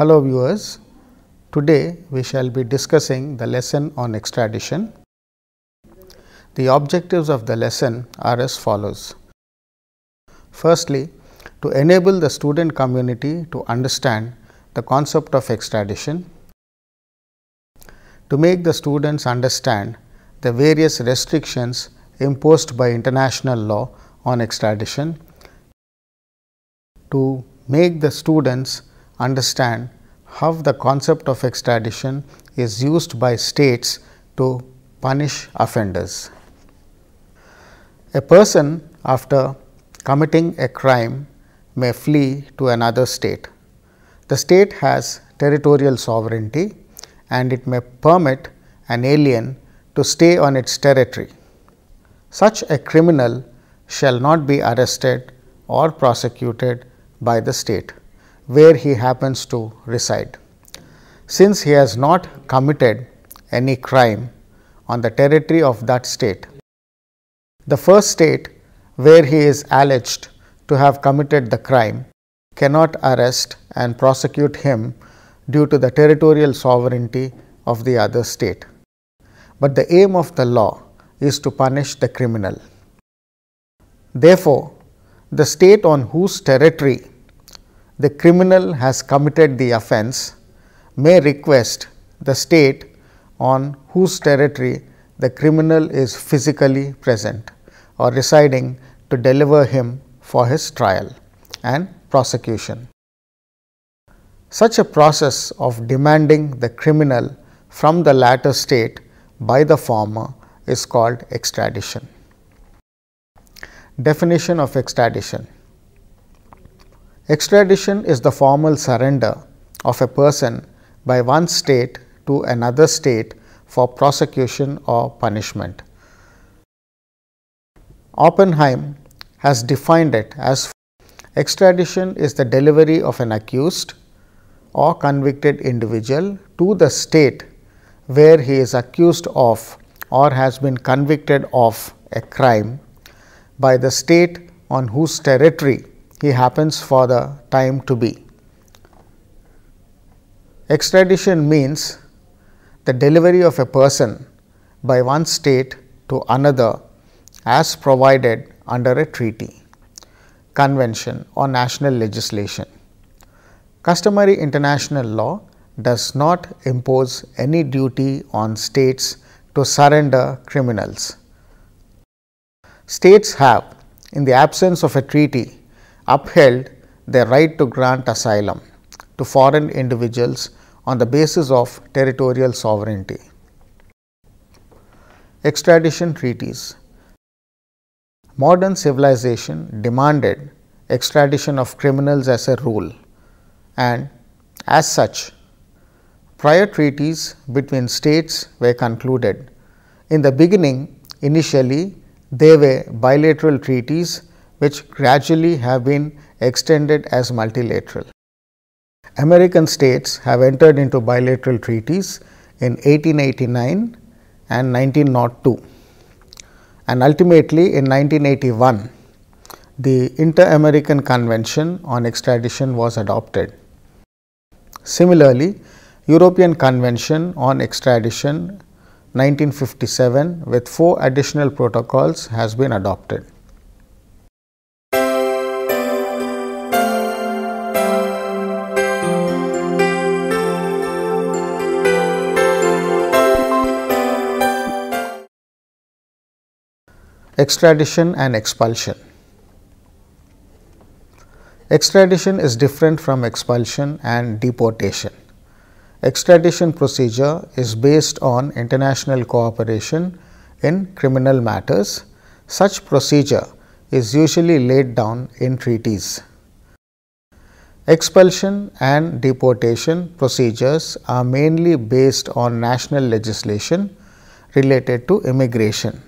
Hello viewers, today we shall be discussing the lesson on extradition. The objectives of the lesson are as follows. Firstly, to enable the student community to understand the concept of extradition, to make the students understand the various restrictions imposed by international law on extradition, to make the students understand how the concept of extradition is used by states to punish offenders. A person after committing a crime may flee to another state. The state has territorial sovereignty and it may permit an alien to stay on its territory. Such a criminal shall not be arrested or prosecuted by the state where he happens to reside. Since he has not committed any crime on the territory of that state, the first state where he is alleged to have committed the crime cannot arrest and prosecute him due to the territorial sovereignty of the other state. But the aim of the law is to punish the criminal. Therefore, the state on whose territory the criminal has committed the offense may request the state on whose territory the criminal is physically present or residing to deliver him for his trial and prosecution. Such a process of demanding the criminal from the latter state by the former is called extradition. Definition of extradition Extradition is the formal surrender of a person by one state to another state for prosecution or punishment. Oppenheim has defined it as extradition is the delivery of an accused or convicted individual to the state where he is accused of or has been convicted of a crime by the state on whose territory he happens for the time to be. Extradition means the delivery of a person by one state to another as provided under a treaty, convention or national legislation. Customary international law does not impose any duty on states to surrender criminals. States have, in the absence of a treaty, upheld their right to grant asylum to foreign individuals on the basis of territorial sovereignty. Extradition treaties Modern civilization demanded extradition of criminals as a rule and as such prior treaties between states were concluded. In the beginning initially they were bilateral treaties which gradually have been extended as multilateral. American states have entered into bilateral treaties in 1889 and 1902 and ultimately in 1981 the Inter-American Convention on Extradition was adopted. Similarly, European Convention on Extradition 1957 with four additional protocols has been adopted. extradition and expulsion. Extradition is different from expulsion and deportation. Extradition procedure is based on international cooperation in criminal matters. Such procedure is usually laid down in treaties. Expulsion and deportation procedures are mainly based on national legislation related to immigration.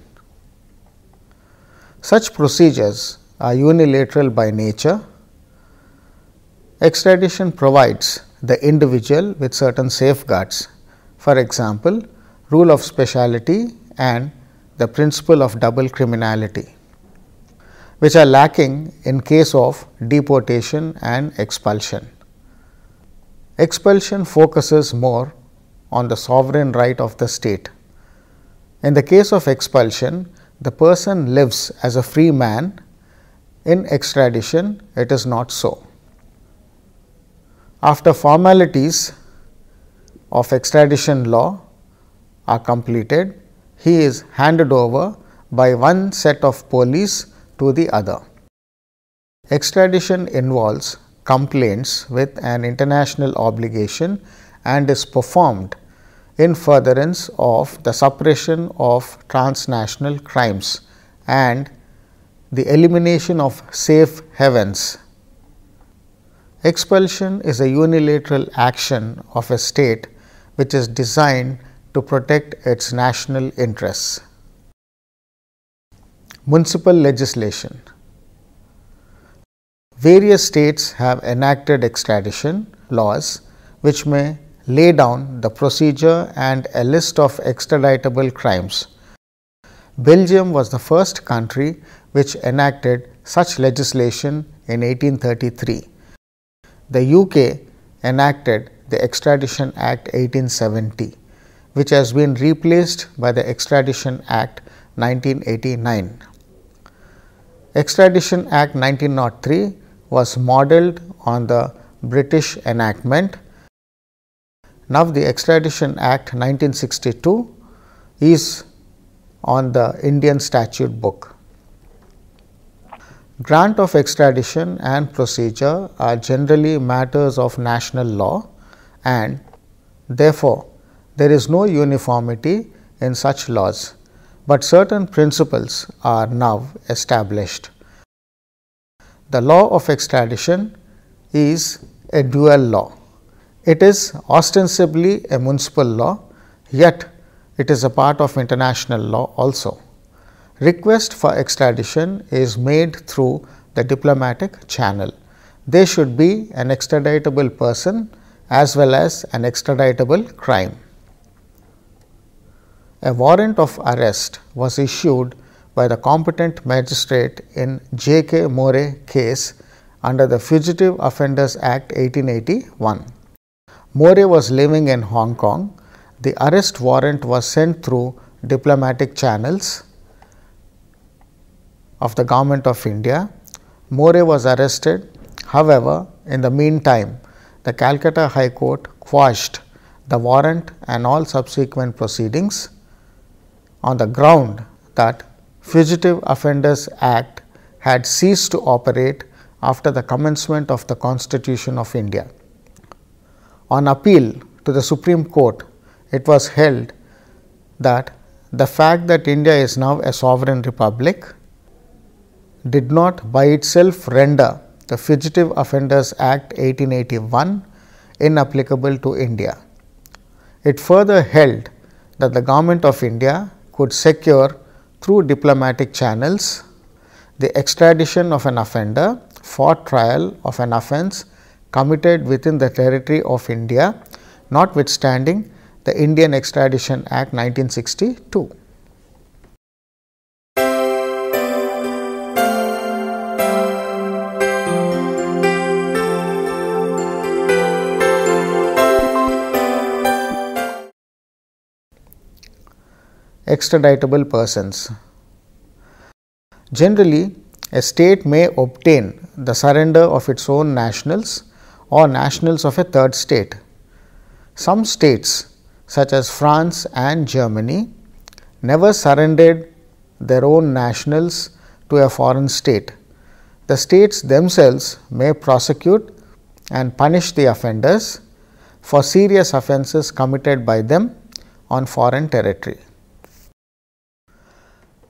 Such procedures are unilateral by nature. Extradition provides the individual with certain safeguards, for example, rule of speciality and the principle of double criminality, which are lacking in case of deportation and expulsion. Expulsion focuses more on the sovereign right of the state. In the case of expulsion, the person lives as a free man, in extradition it is not so. After formalities of extradition law are completed, he is handed over by one set of police to the other. Extradition involves complaints with an international obligation and is performed in furtherance of the suppression of transnational crimes and the elimination of safe havens. Expulsion is a unilateral action of a state which is designed to protect its national interests. Municipal legislation Various states have enacted extradition laws which may lay down the procedure and a list of extraditable crimes. Belgium was the first country which enacted such legislation in 1833. The UK enacted the Extradition Act 1870, which has been replaced by the Extradition Act 1989. Extradition Act 1903 was modelled on the British enactment now, the Extradition Act 1962 is on the Indian statute book. Grant of extradition and procedure are generally matters of national law and therefore, there is no uniformity in such laws, but certain principles are now established. The law of extradition is a dual law. It is ostensibly a municipal law, yet it is a part of international law also. Request for extradition is made through the diplomatic channel. They should be an extraditable person as well as an extraditable crime. A warrant of arrest was issued by the competent magistrate in J. K. More case under the Fugitive Offenders Act 1881. More was living in Hong Kong. The arrest warrant was sent through diplomatic channels of the government of India. More was arrested. However, in the meantime, the Calcutta High Court quashed the warrant and all subsequent proceedings on the ground that Fugitive Offenders Act had ceased to operate after the commencement of the Constitution of India. On appeal to the Supreme Court, it was held that the fact that India is now a sovereign republic did not by itself render the Fugitive Offenders Act 1881 inapplicable to India. It further held that the Government of India could secure through diplomatic channels the extradition of an offender for trial of an offence committed within the territory of India, notwithstanding the Indian Extradition Act 1962. extraditable persons. Generally, a state may obtain the surrender of its own nationals or nationals of a third state. Some states, such as France and Germany, never surrendered their own nationals to a foreign state. The states themselves may prosecute and punish the offenders for serious offences committed by them on foreign territory.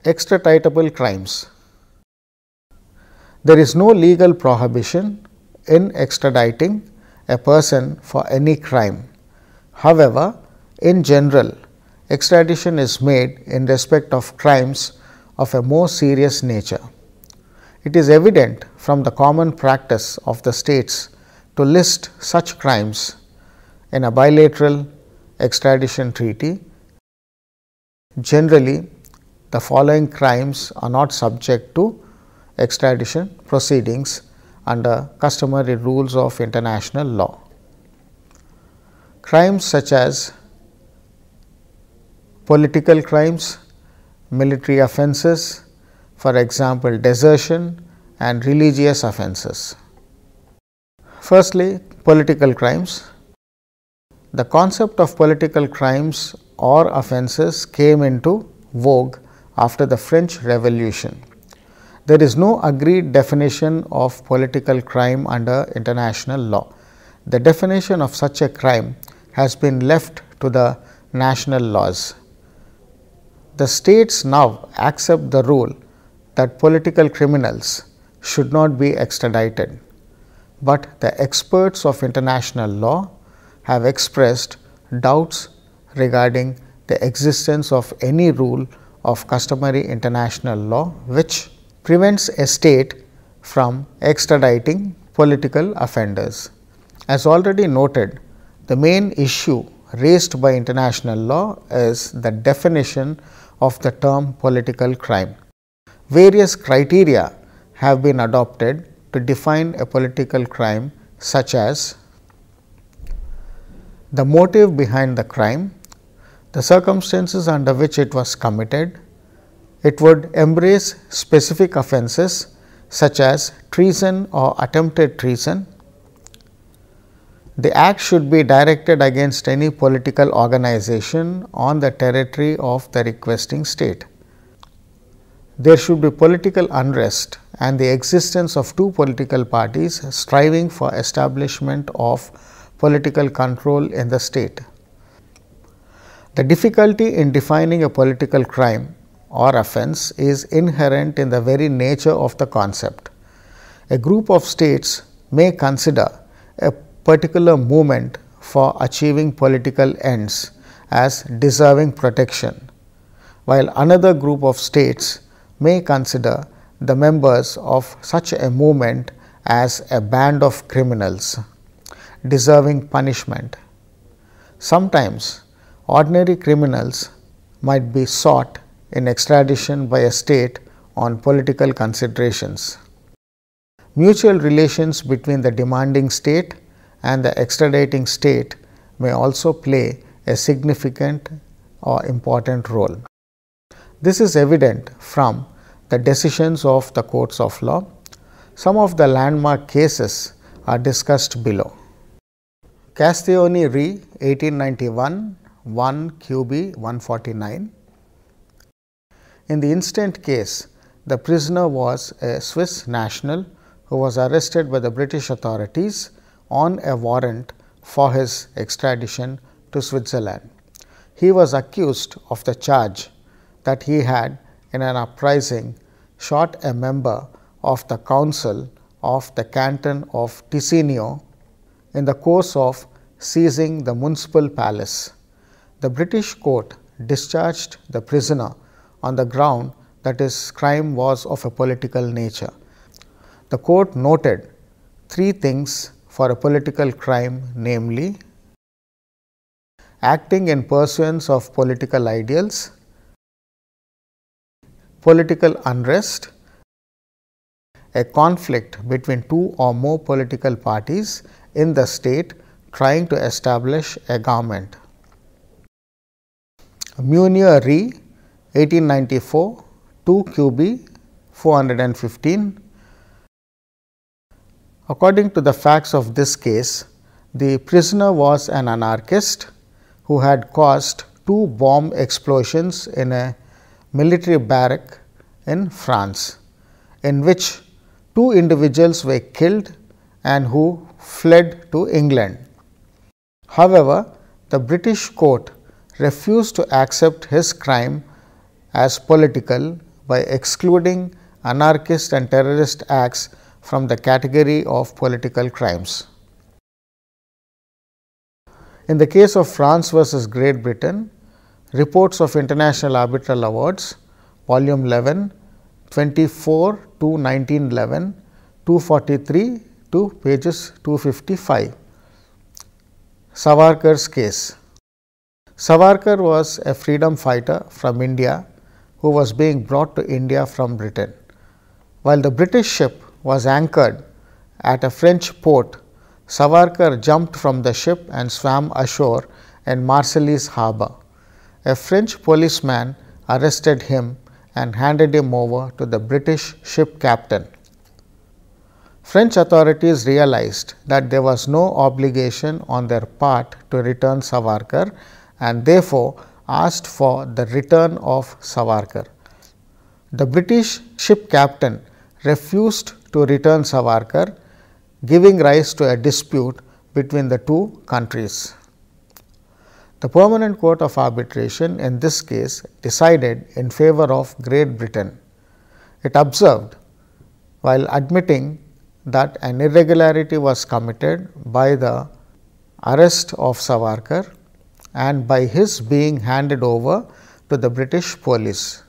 Extraditable crimes. There is no legal prohibition in extraditing a person for any crime. However, in general, extradition is made in respect of crimes of a more serious nature. It is evident from the common practice of the states to list such crimes in a bilateral extradition treaty. Generally, the following crimes are not subject to extradition proceedings under customary rules of international law. Crimes such as political crimes, military offences, for example, desertion and religious offences. Firstly, political crimes. The concept of political crimes or offences came into vogue after the French Revolution there is no agreed definition of political crime under international law. The definition of such a crime has been left to the national laws. The states now accept the rule that political criminals should not be extradited, but the experts of international law have expressed doubts regarding the existence of any rule of customary international law which prevents a state from extraditing political offenders. As already noted, the main issue raised by international law is the definition of the term political crime. Various criteria have been adopted to define a political crime such as the motive behind the crime, the circumstances under which it was committed, it would embrace specific offences such as treason or attempted treason. The act should be directed against any political organization on the territory of the requesting state. There should be political unrest and the existence of two political parties striving for establishment of political control in the state. The difficulty in defining a political crime or offense is inherent in the very nature of the concept. A group of states may consider a particular movement for achieving political ends as deserving protection, while another group of states may consider the members of such a movement as a band of criminals deserving punishment. Sometimes ordinary criminals might be sought in extradition by a state on political considerations. Mutual relations between the demanding state and the extraditing state may also play a significant or important role. This is evident from the decisions of the courts of law. Some of the landmark cases are discussed below. Castioni re 1891 1 QB 149 in the instant case, the prisoner was a Swiss national who was arrested by the British authorities on a warrant for his extradition to Switzerland. He was accused of the charge that he had in an uprising shot a member of the council of the canton of Ticino in the course of seizing the municipal palace. The British court discharged the prisoner on the ground that his crime was of a political nature. The court noted three things for a political crime, namely acting in pursuance of political ideals, political unrest, a conflict between two or more political parties in the state trying to establish a government. Munir Rhee 1894, 2 QB 415. According to the facts of this case, the prisoner was an anarchist who had caused two bomb explosions in a military barrack in France, in which two individuals were killed and who fled to England. However, the British court refused to accept his crime as political by excluding anarchist and terrorist acts from the category of political crimes. In the case of France versus Great Britain, reports of international arbitral awards, volume 11, 24 to 1911, 243 to pages 255. Savarkar's case. Savarkar was a freedom fighter from India who was being brought to India from Britain. While the British ship was anchored at a French port, Savarkar jumped from the ship and swam ashore in Marseilles harbour. A French policeman arrested him and handed him over to the British ship captain. French authorities realized that there was no obligation on their part to return Savarkar and therefore asked for the return of Savarkar. The British ship captain refused to return Savarkar, giving rise to a dispute between the two countries. The Permanent Court of Arbitration in this case decided in favor of Great Britain. It observed, while admitting that an irregularity was committed by the arrest of Savarkar, and by his being handed over to the British police.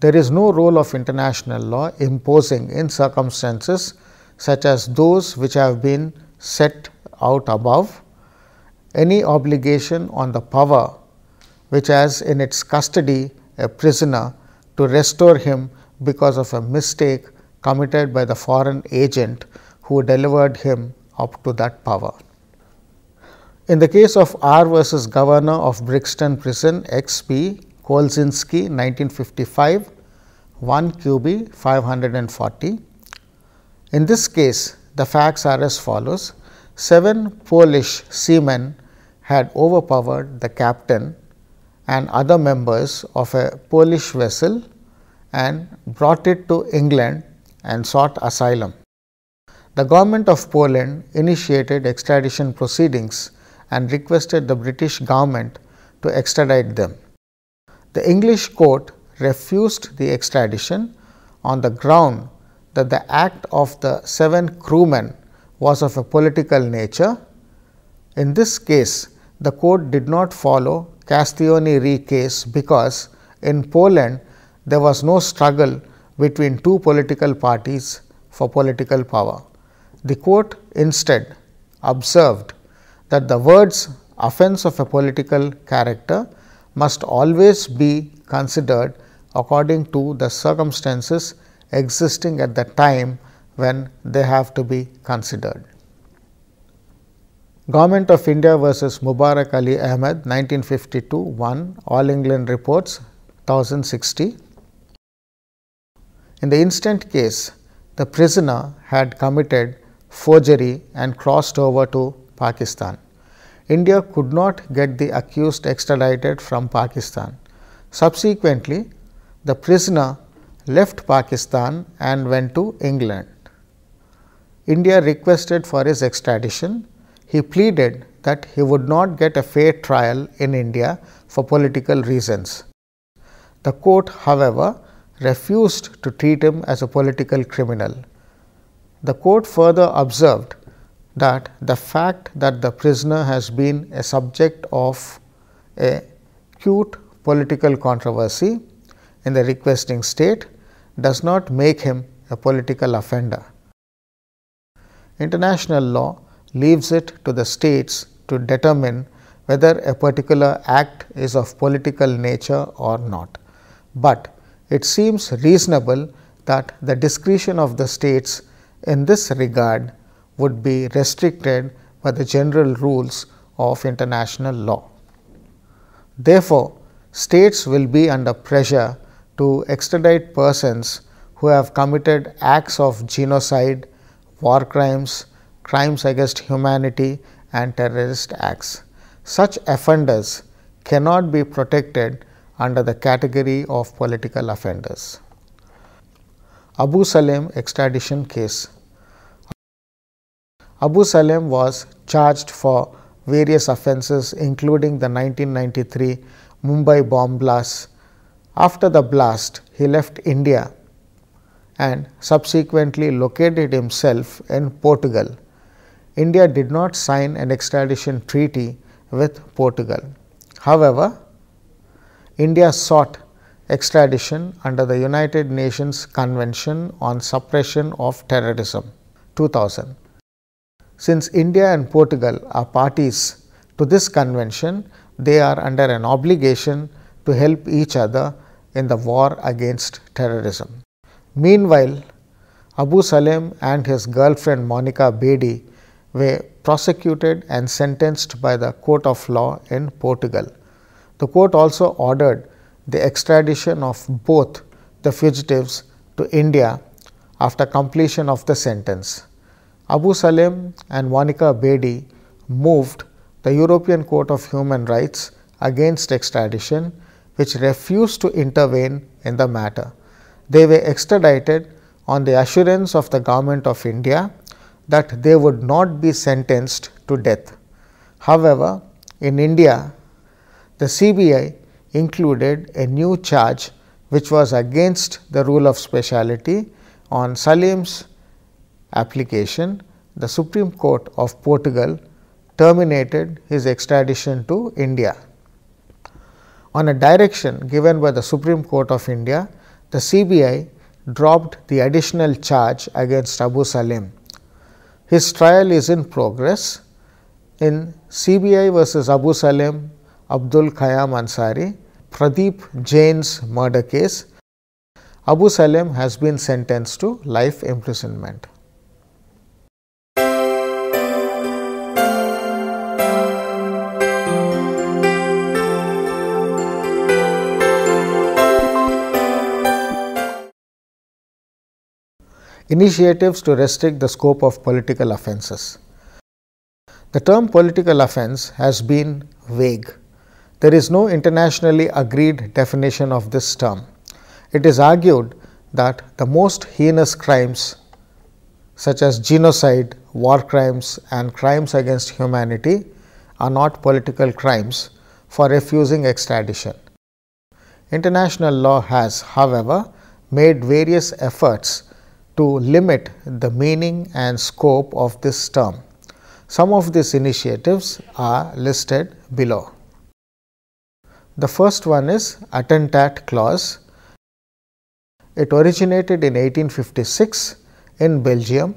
There is no role of international law imposing in circumstances such as those which have been set out above any obligation on the power which has in its custody a prisoner to restore him because of a mistake committed by the foreign agent who delivered him up to that power. In the case of R versus Governor of Brixton Prison XP Kolzinski 1955 1 QB 540. In this case the facts are as follows. Seven Polish seamen had overpowered the captain and other members of a Polish vessel and brought it to England and sought asylum. The government of Poland initiated extradition proceedings and requested the British government to extradite them. The English court refused the extradition on the ground that the act of the seven crewmen was of a political nature. In this case, the court did not follow Castiglione Re case because in Poland there was no struggle between two political parties for political power. The court instead observed that the words offense of a political character must always be considered according to the circumstances existing at the time when they have to be considered. Government of India versus Mubarak Ali Ahmed 1952 1 All England Reports 1060. In the instant case, the prisoner had committed forgery and crossed over to Pakistan. India could not get the accused extradited from Pakistan. Subsequently, the prisoner left Pakistan and went to England. India requested for his extradition. He pleaded that he would not get a fair trial in India for political reasons. The court, however, refused to treat him as a political criminal. The court further observed that the fact that the prisoner has been a subject of a acute political controversy in the requesting state does not make him a political offender. International law leaves it to the states to determine whether a particular act is of political nature or not. But it seems reasonable that the discretion of the states in this regard would be restricted by the general rules of international law. Therefore, states will be under pressure to extradite persons who have committed acts of genocide, war crimes, crimes against humanity and terrorist acts. Such offenders cannot be protected under the category of political offenders. Abu Salem extradition case Abu Salem was charged for various offences including the 1993 Mumbai bomb blast. After the blast, he left India and subsequently located himself in Portugal. India did not sign an extradition treaty with Portugal. However, India sought extradition under the United Nations Convention on Suppression of Terrorism 2000. Since India and Portugal are parties to this convention, they are under an obligation to help each other in the war against terrorism. Meanwhile, Abu Salem and his girlfriend Monica Bedi were prosecuted and sentenced by the court of law in Portugal. The court also ordered the extradition of both the fugitives to India after completion of the sentence. Abu Salem and Vanika Bedi moved the European Court of Human Rights against extradition, which refused to intervene in the matter. They were extradited on the assurance of the Government of India that they would not be sentenced to death. However, in India, the CBI included a new charge which was against the rule of speciality on Salim's application, the Supreme Court of Portugal terminated his extradition to India. On a direction given by the Supreme Court of India, the CBI dropped the additional charge against Abu Salim. His trial is in progress. In CBI versus Abu Salim, Abdul Khayyam Ansari, Pradeep Jain's murder case, Abu Salim has been sentenced to life imprisonment. Initiatives to restrict the scope of political offences. The term political offence has been vague. There is no internationally agreed definition of this term. It is argued that the most heinous crimes such as genocide, war crimes and crimes against humanity are not political crimes for refusing extradition. International law has, however, made various efforts to limit the meaning and scope of this term. Some of these initiatives are listed below. The first one is Attentat clause. It originated in 1856 in Belgium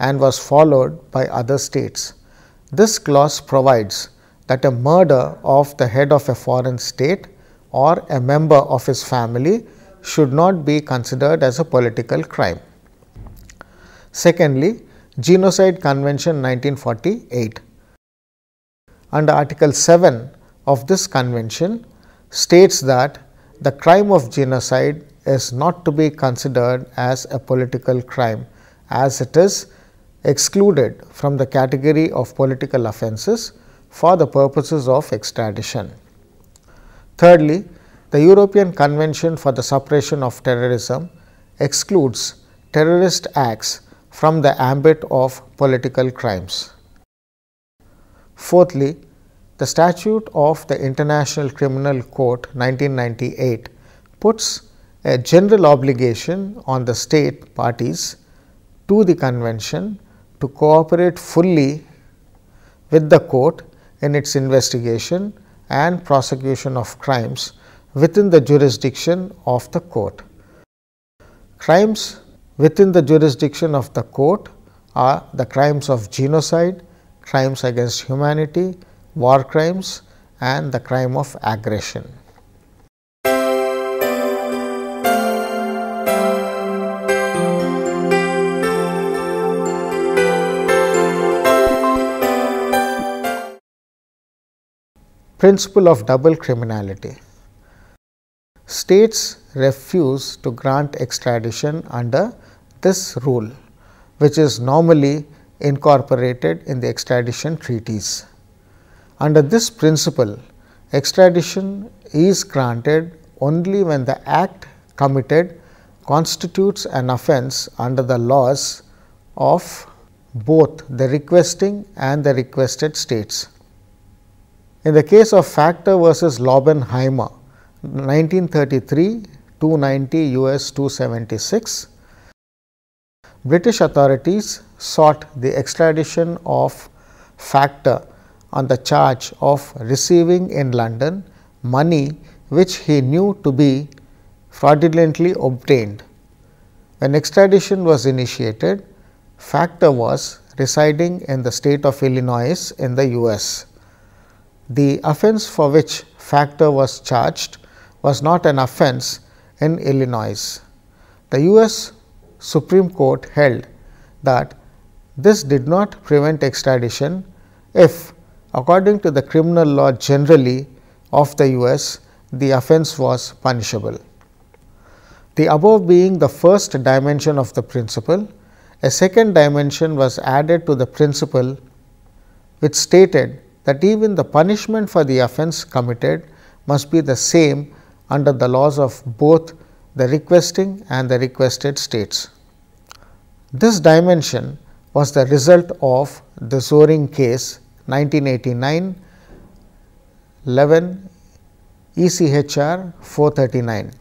and was followed by other states. This clause provides that a murder of the head of a foreign state or a member of his family should not be considered as a political crime. Secondly, Genocide Convention 1948. Under Article 7 of this convention states that the crime of genocide is not to be considered as a political crime as it is excluded from the category of political offences for the purposes of extradition. Thirdly, the European Convention for the Suppression of Terrorism excludes terrorist acts from the ambit of political crimes. Fourthly, the statute of the International Criminal Court 1998 puts a general obligation on the state parties to the convention to cooperate fully with the court in its investigation and prosecution of crimes within the jurisdiction of the court. Crimes Within the jurisdiction of the court are the crimes of genocide, crimes against humanity, war crimes and the crime of aggression. Principle of double criminality. States refuse to grant extradition under this rule, which is normally incorporated in the extradition treaties. Under this principle, extradition is granted only when the act committed constitutes an offence under the laws of both the requesting and the requested states. In the case of Factor versus Lobenheimer, 1933, 290 US 276. British authorities sought the extradition of Factor on the charge of receiving in London money which he knew to be fraudulently obtained. When extradition was initiated, Factor was residing in the state of Illinois in the US. The offense for which Factor was charged was not an offense in Illinois. The U.S. Supreme Court held that this did not prevent extradition if, according to the criminal law generally of the U.S., the offense was punishable. The above being the first dimension of the principle, a second dimension was added to the principle which stated that even the punishment for the offense committed must be the same under the laws of both the requesting and the requested states. This dimension was the result of the Zoring case 1989 11 ECHR 439,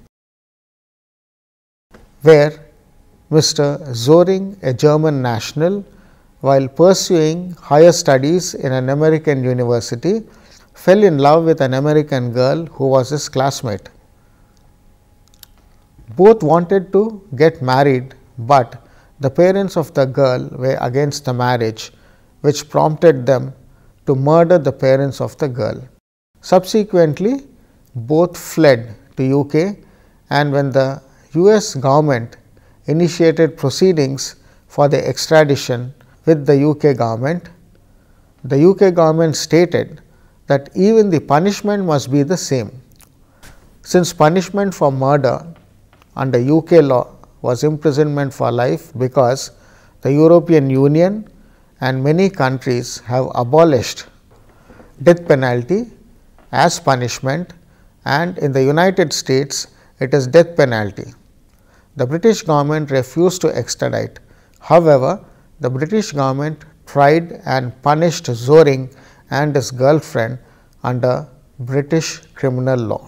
where Mr. Zoring, a German national, while pursuing higher studies in an American university, fell in love with an American girl who was his classmate. Both wanted to get married, but the parents of the girl were against the marriage, which prompted them to murder the parents of the girl. Subsequently, both fled to UK and when the US government initiated proceedings for the extradition with the UK government, the UK government stated that even the punishment must be the same. Since punishment for murder under UK law was imprisonment for life because the European Union and many countries have abolished death penalty as punishment and in the United States it is death penalty. The British government refused to extradite. However, the British government tried and punished Zoring and his girlfriend under British criminal law.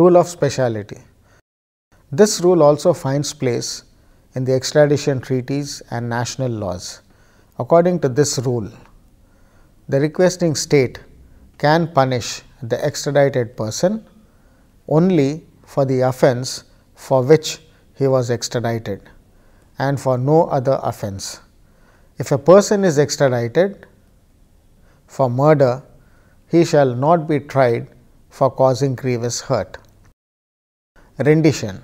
Rule of speciality. This rule also finds place in the extradition treaties and national laws. According to this rule, the requesting state can punish the extradited person only for the offence for which he was extradited and for no other offence. If a person is extradited for murder, he shall not be tried for causing grievous hurt. Rendition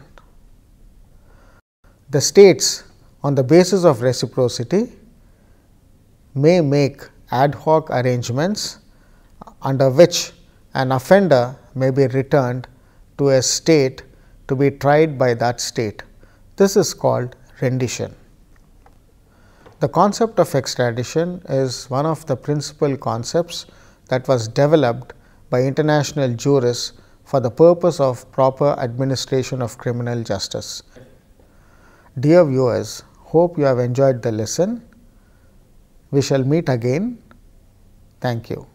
The states, on the basis of reciprocity, may make ad hoc arrangements under which an offender may be returned to a state to be tried by that state. This is called rendition. The concept of extradition is one of the principal concepts that was developed by international jurists for the purpose of proper administration of criminal justice. Dear viewers, hope you have enjoyed the lesson. We shall meet again. Thank you.